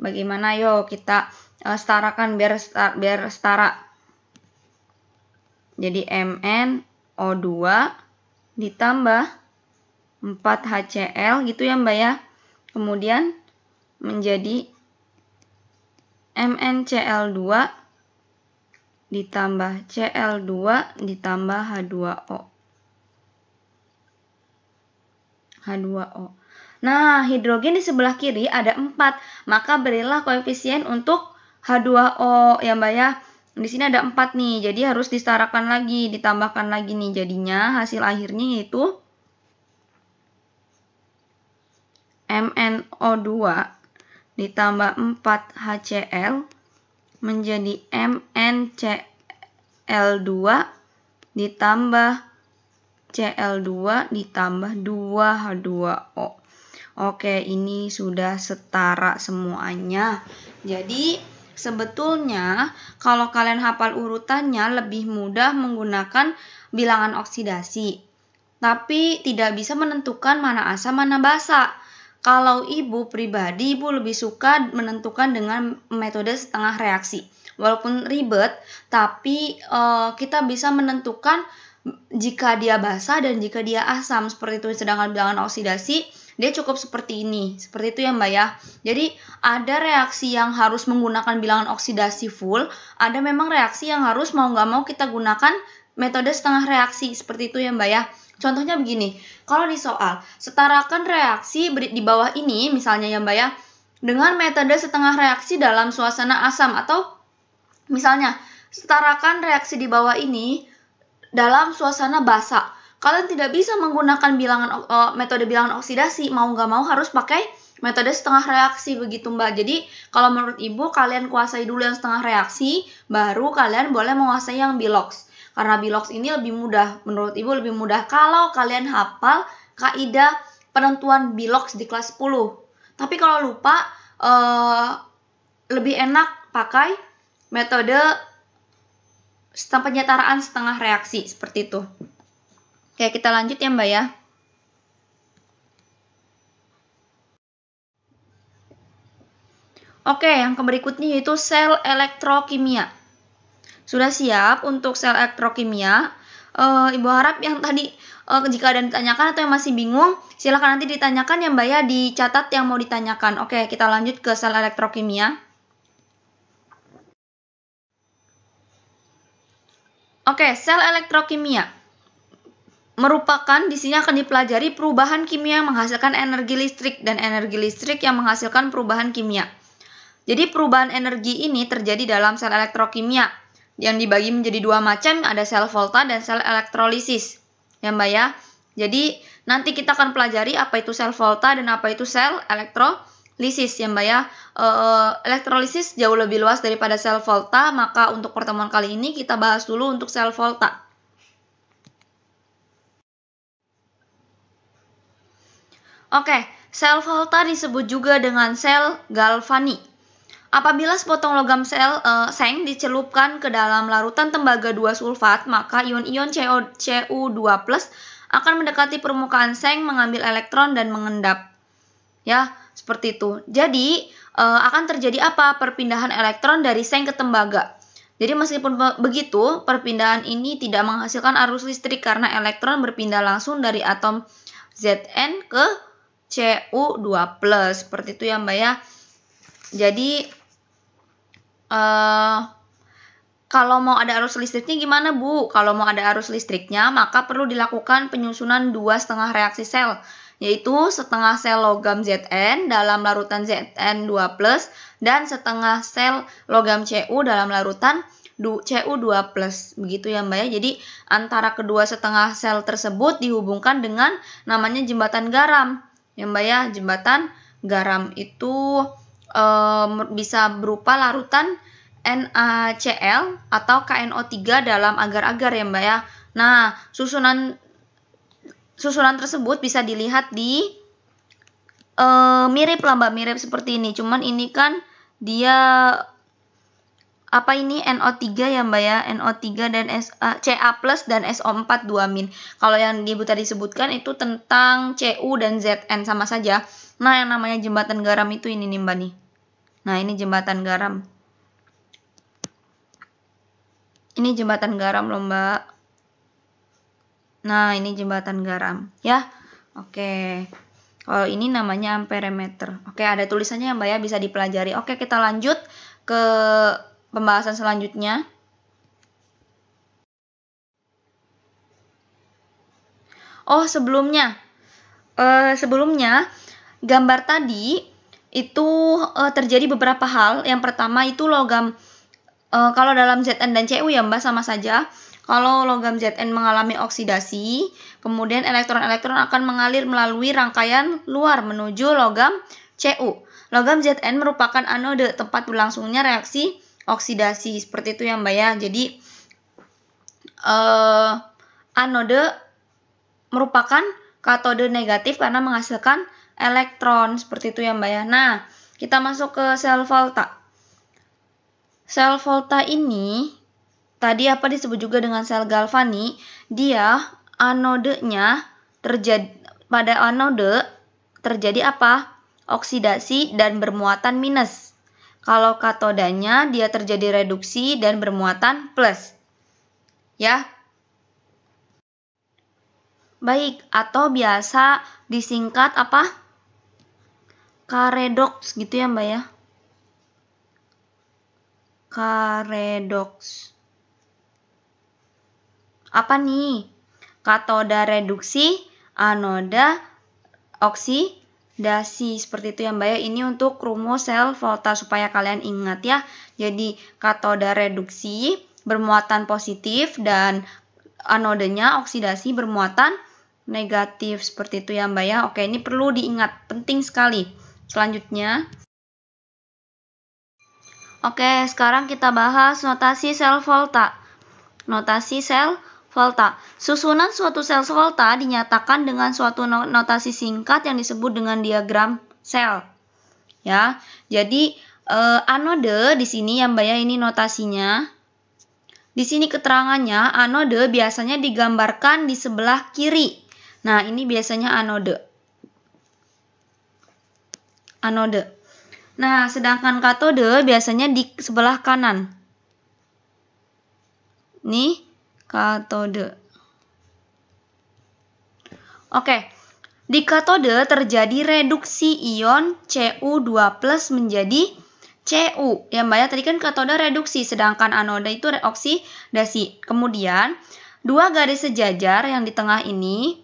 bagaimana yo kita eh, setarakan biar biar setara. Jadi MnO2 ditambah 4HCl gitu ya Mbak ya. Kemudian menjadi MnCl2 ditambah Cl2 ditambah H2O. H2O. Nah, hidrogen di sebelah kiri ada 4, maka berilah koefisien untuk H2O ya Mbak ya. Di sini ada 4 nih, jadi harus disetarakan lagi, ditambahkan lagi nih. Jadinya hasil akhirnya yaitu MnO2 ditambah 4 HCl menjadi MnCl2 ditambah Cl2 ditambah 2H2O. Oke, ini sudah setara semuanya. Jadi, Sebetulnya, kalau kalian hafal urutannya lebih mudah menggunakan bilangan oksidasi. Tapi tidak bisa menentukan mana asam mana basa. Kalau ibu pribadi, ibu lebih suka menentukan dengan metode setengah reaksi. Walaupun ribet, tapi e, kita bisa menentukan jika dia basa dan jika dia asam seperti itu sedangkan bilangan oksidasi dia cukup seperti ini seperti itu ya mbak ya jadi ada reaksi yang harus menggunakan bilangan oksidasi full ada memang reaksi yang harus mau nggak mau kita gunakan metode setengah reaksi seperti itu ya mbak ya contohnya begini kalau di soal setarakan reaksi di bawah ini misalnya ya mbak ya dengan metode setengah reaksi dalam suasana asam atau misalnya setarakan reaksi di bawah ini dalam suasana basah kalian tidak bisa menggunakan bilangan uh, metode bilangan oksidasi mau nggak mau harus pakai metode setengah reaksi begitu mbak jadi kalau menurut ibu kalian kuasai dulu yang setengah reaksi baru kalian boleh menguasai yang bilox karena bilox ini lebih mudah menurut ibu lebih mudah kalau kalian hafal kaidah penentuan bilox di kelas 10 tapi kalau lupa uh, lebih enak pakai metode penyetaraan setengah reaksi seperti itu. Oke, kita lanjut ya Mbak ya. Oke, yang berikutnya yaitu sel elektrokimia. Sudah siap untuk sel elektrokimia? E, Ibu harap yang tadi e, jika ada yang ditanyakan atau yang masih bingung, silakan nanti ditanyakan ya Mbak ya, dicatat yang mau ditanyakan. Oke, kita lanjut ke sel elektrokimia. Oke, sel elektrokimia merupakan di sini akan dipelajari perubahan kimia yang menghasilkan energi listrik dan energi listrik yang menghasilkan perubahan kimia. Jadi perubahan energi ini terjadi dalam sel elektrokimia yang dibagi menjadi dua macam ada sel volta dan sel elektrolisis. Ya Mbak ya. Jadi nanti kita akan pelajari apa itu sel volta dan apa itu sel elektrolisis ya Mbak ya. E, elektrolisis jauh lebih luas daripada sel volta, maka untuk pertemuan kali ini kita bahas dulu untuk sel volta. Oke, sel Volta disebut juga dengan sel Galvani. Apabila sepotong logam sel e, seng dicelupkan ke dalam larutan tembaga 2 sulfat, maka ion-ion CO, Cu2+ akan mendekati permukaan seng mengambil elektron dan mengendap. Ya, seperti itu. Jadi, e, akan terjadi apa? Perpindahan elektron dari seng ke tembaga. Jadi meskipun begitu, perpindahan ini tidak menghasilkan arus listrik karena elektron berpindah langsung dari atom Zn ke Cu2+. Seperti itu ya Mbak ya. Jadi uh, kalau mau ada arus listriknya gimana Bu? Kalau mau ada arus listriknya maka perlu dilakukan penyusunan dua setengah reaksi sel yaitu setengah sel logam Zn dalam larutan Zn2+, dan setengah sel logam Cu dalam larutan Cu2+. Begitu ya Mbak ya. Jadi antara kedua setengah sel tersebut dihubungkan dengan namanya jembatan garam ya Mbak ya jembatan garam itu e, bisa berupa larutan NaCl atau KNO3 dalam agar-agar ya Mbak ya. Nah, susunan susunan tersebut bisa dilihat di e, mirip lah Mbak, mirip seperti ini. Cuman ini kan dia apa ini NO3 ya Mbak ya, NO3 dan S, uh, Ca+ dan SO4 min Kalau yang ibu tadi sebutkan itu tentang Cu dan Zn sama saja. Nah, yang namanya jembatan garam itu ini nih Mbak nih. Nah, ini jembatan garam. Ini jembatan garam loh Mbak. Nah, ini jembatan garam ya. Oke. Kalau oh, ini namanya amperemeter. Oke, ada tulisannya ya Mbak ya bisa dipelajari. Oke, kita lanjut ke pembahasan selanjutnya. Oh, sebelumnya, uh, sebelumnya gambar tadi itu uh, terjadi beberapa hal. Yang pertama itu logam uh, kalau dalam ZN dan CU ya Mbak sama saja. Kalau logam ZN mengalami oksidasi, kemudian elektron-elektron akan mengalir melalui rangkaian luar menuju logam CU. Logam ZN merupakan anode tempat berlangsungnya reaksi oksidasi seperti itu ya Mbak ya. Jadi eh, anode merupakan katode negatif karena menghasilkan elektron seperti itu ya Mbak ya. Nah, kita masuk ke sel volta. Sel volta ini tadi apa disebut juga dengan sel galvani, dia anodenya terjadi pada anode terjadi apa? Oksidasi dan bermuatan minus. Kalau katodanya dia terjadi reduksi dan bermuatan plus. Ya. Baik, atau biasa disingkat apa? Karedox gitu ya, Mbak ya. Karedox. Apa nih? Katoda reduksi, anoda oksi dasi seperti itu ya Mbak ya. Ini untuk rumus sel volta supaya kalian ingat ya. Jadi katoda reduksi bermuatan positif dan anodenya oksidasi bermuatan negatif seperti itu ya Mbak ya. Oke, ini perlu diingat, penting sekali. Selanjutnya Oke, sekarang kita bahas notasi sel volta. Notasi sel Volta. Susunan suatu sel volta dinyatakan dengan suatu notasi singkat yang disebut dengan diagram sel. Ya, jadi eh, anode di sini yang bayar ini notasinya. Di sini keterangannya anode biasanya digambarkan di sebelah kiri. Nah, ini biasanya anode. Anode. Nah, sedangkan katode biasanya di sebelah kanan. Nih, katode. Oke, di katode terjadi reduksi ion Cu2+ menjadi Cu. Ya Mbak ya, tadi kan katode reduksi, sedangkan anode itu oksidasi. Kemudian, dua garis sejajar yang di tengah ini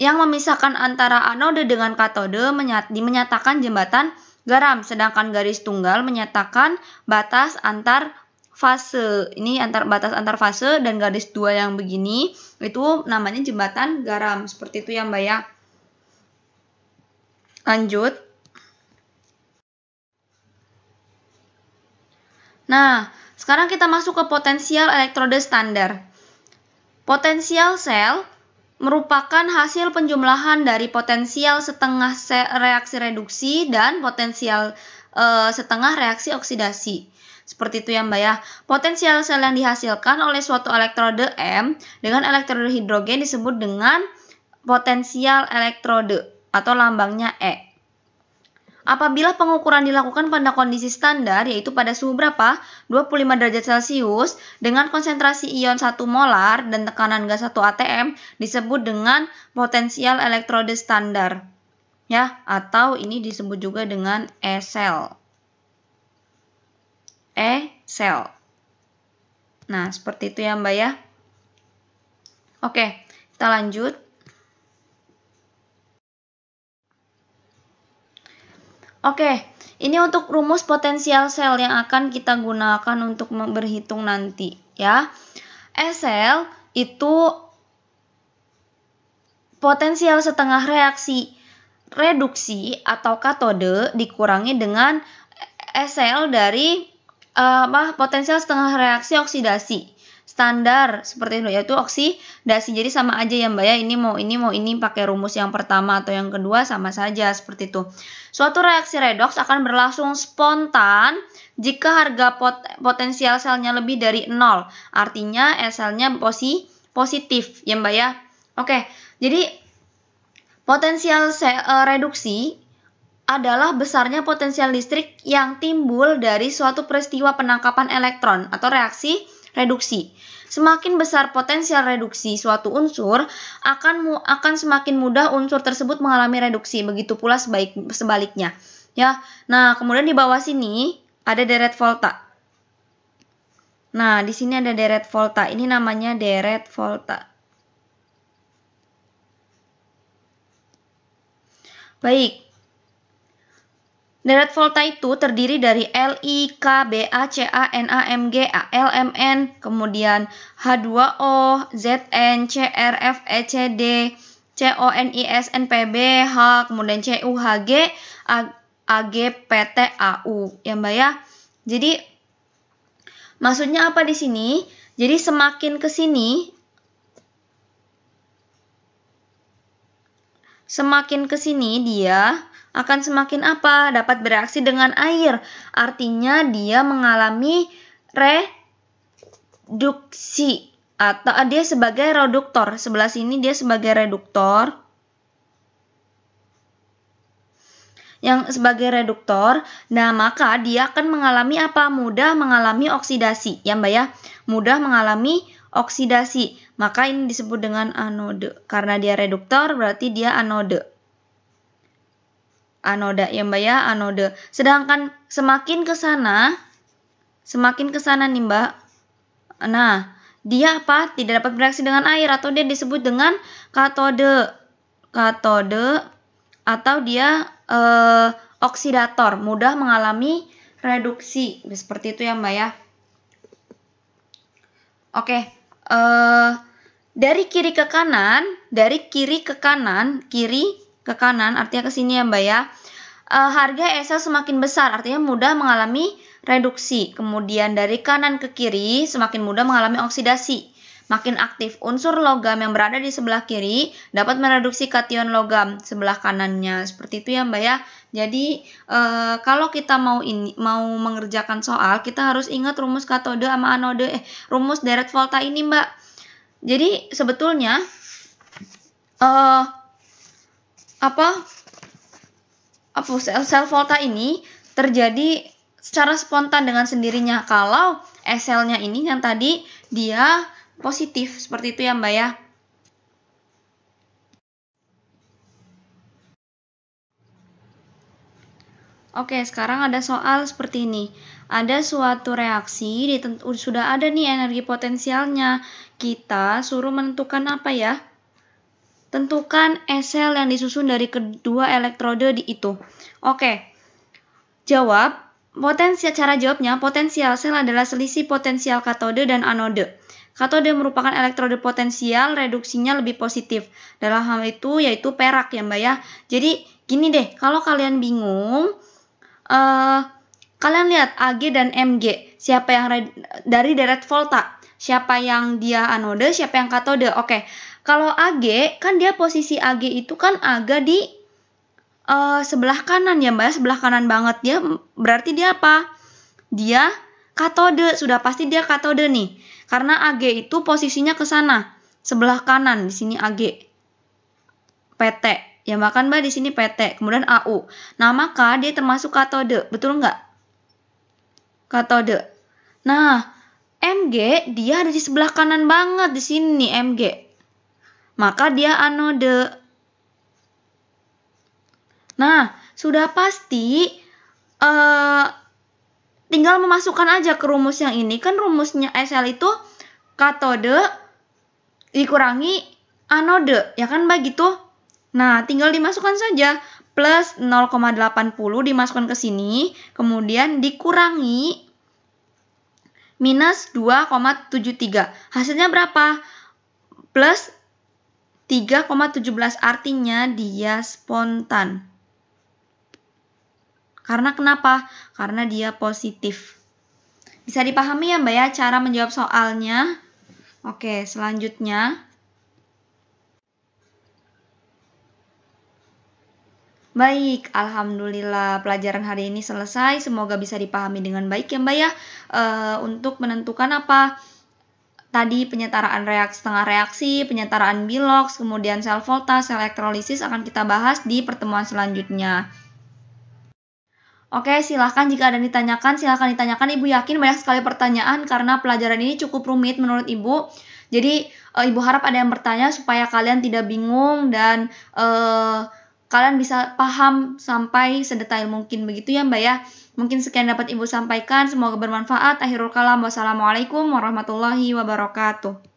yang memisahkan antara anode dengan katode menyatakan jembatan garam, sedangkan garis tunggal menyatakan batas antar fase. Ini antar batas antar fase dan garis dua yang begini itu namanya jembatan garam. Seperti itu ya Mbak ya. Lanjut. Nah, sekarang kita masuk ke potensial elektrode standar. Potensial sel merupakan hasil penjumlahan dari potensial setengah reaksi reduksi dan potensial eh, setengah reaksi oksidasi. Seperti itu ya Mbak ya. Potensial sel yang dihasilkan oleh suatu elektrode M dengan elektrode hidrogen disebut dengan potensial elektrode atau lambangnya E. Apabila pengukuran dilakukan pada kondisi standar, yaitu pada suhu berapa? 25 derajat Celcius, dengan konsentrasi ion 1 molar dan tekanan gas 1 atm, disebut dengan potensial elektrode standar. Ya, atau ini disebut juga dengan E-cell e-cell. Nah, seperti itu ya Mbak ya. Oke, kita lanjut. Oke, ini untuk rumus potensial sel yang akan kita gunakan untuk berhitung nanti ya. E-sel itu potensial setengah reaksi reduksi atau katode dikurangi dengan e sel dari uh, apa potensial setengah reaksi oksidasi standar seperti itu yaitu oksidasi jadi sama aja ya mbak ya ini mau ini mau ini pakai rumus yang pertama atau yang kedua sama saja seperti itu suatu reaksi redox akan berlangsung spontan jika harga pot potensial selnya lebih dari nol artinya eh, selnya posi positif ya mbak ya oke jadi potensial sel, eh, reduksi adalah besarnya potensial listrik yang timbul dari suatu peristiwa penangkapan elektron atau reaksi reduksi. Semakin besar potensial reduksi suatu unsur, akan mu, akan semakin mudah unsur tersebut mengalami reduksi. Begitu pula sebaik, sebaliknya. Ya. Nah, kemudian di bawah sini ada deret volta. Nah, di sini ada deret volta. Ini namanya deret volta. Baik, Deret volta itu terdiri dari L, I, K, B, A, C, A, N, A, M, G, A, L, M, N, kemudian H2O, Z, N, C, R, F, E, C, D, C, O, N, I, S, N, P, B, H, kemudian C, U, H, G, A, A, G, P, T, A, U. Ya mbak ya? Jadi, maksudnya apa di sini? Jadi semakin ke sini, Semakin ke sini dia akan semakin apa? Dapat bereaksi dengan air. Artinya dia mengalami reduksi atau ah, dia sebagai reduktor. Sebelah sini dia sebagai reduktor. Yang sebagai reduktor, nah maka dia akan mengalami apa? Mudah mengalami oksidasi. Ya Mbak ya, mudah mengalami oksidasi. Maka ini disebut dengan anode. Karena dia reduktor berarti dia anode. Anoda ya Mbak ya, anode. Sedangkan semakin ke sana semakin ke sana nih Mbak. Nah, dia apa? Tidak dapat bereaksi dengan air atau dia disebut dengan katode. Katode atau dia eh, oksidator, mudah mengalami reduksi. Seperti itu ya Mbak ya. Oke, eh dari kiri ke kanan, dari kiri ke kanan, kiri ke kanan, artinya ke sini ya Mbak ya. E, harga Esa semakin besar, artinya mudah mengalami reduksi. Kemudian dari kanan ke kiri, semakin mudah mengalami oksidasi. Makin aktif unsur logam yang berada di sebelah kiri dapat mereduksi kation logam sebelah kanannya. Seperti itu ya Mbak ya. Jadi e, kalau kita mau ini mau mengerjakan soal, kita harus ingat rumus katode sama anode eh rumus deret volta ini Mbak jadi sebetulnya uh, apa apa sel volta ini terjadi secara spontan dengan sendirinya kalau SL-nya ini yang tadi dia positif seperti itu ya Mbak ya. Oke, sekarang ada soal seperti ini ada suatu reaksi, ditentu, sudah ada nih energi potensialnya. Kita suruh menentukan apa ya? Tentukan SL yang disusun dari kedua elektrode di itu. Oke, jawab. Potensial cara jawabnya, potensial sel adalah selisih potensial katode dan anode. Katode merupakan elektrode potensial, reduksinya lebih positif. Dalam hal itu yaitu perak ya mbak ya. Jadi gini deh, kalau kalian bingung, uh, Kalian lihat AG dan MG, siapa yang dari deret volta, siapa yang dia anode, siapa yang katode. Oke, kalau AG kan dia posisi AG itu kan agak di uh, sebelah kanan ya mbak, ya? sebelah kanan banget dia. Berarti dia apa? Dia katode, sudah pasti dia katode nih. Karena AG itu posisinya ke sana, sebelah kanan di sini AG. PT, ya bahkan mbak di sini PT, kemudian AU. Nah maka dia termasuk katode, betul nggak? Katode. Nah, MG dia ada di sebelah kanan banget di sini MG. Maka dia anode. Nah, sudah pasti uh, tinggal memasukkan aja ke rumus yang ini. Kan rumusnya SL itu katode dikurangi anode, ya kan begitu? Nah, tinggal dimasukkan saja plus 0,80 dimasukkan ke sini, kemudian dikurangi minus 2,73. Hasilnya berapa? Plus 3,17 artinya dia spontan. Karena kenapa? Karena dia positif. Bisa dipahami ya Mbak ya cara menjawab soalnya? Oke, selanjutnya. Baik, alhamdulillah pelajaran hari ini selesai. Semoga bisa dipahami dengan baik ya Mbak ya. Uh, untuk menentukan apa tadi penyetaraan reaksi setengah reaksi, penyetaraan biloks, kemudian sel voltas sel elektrolisis akan kita bahas di pertemuan selanjutnya. Oke, silahkan jika ada yang ditanyakan, silahkan ditanyakan. Ibu yakin banyak sekali pertanyaan karena pelajaran ini cukup rumit menurut Ibu. Jadi, e, Ibu harap ada yang bertanya supaya kalian tidak bingung dan... E, kalian bisa paham sampai sedetail mungkin begitu ya Mbak ya. Mungkin sekian dapat Ibu sampaikan, semoga bermanfaat. Akhirul kalam, wassalamualaikum warahmatullahi wabarakatuh.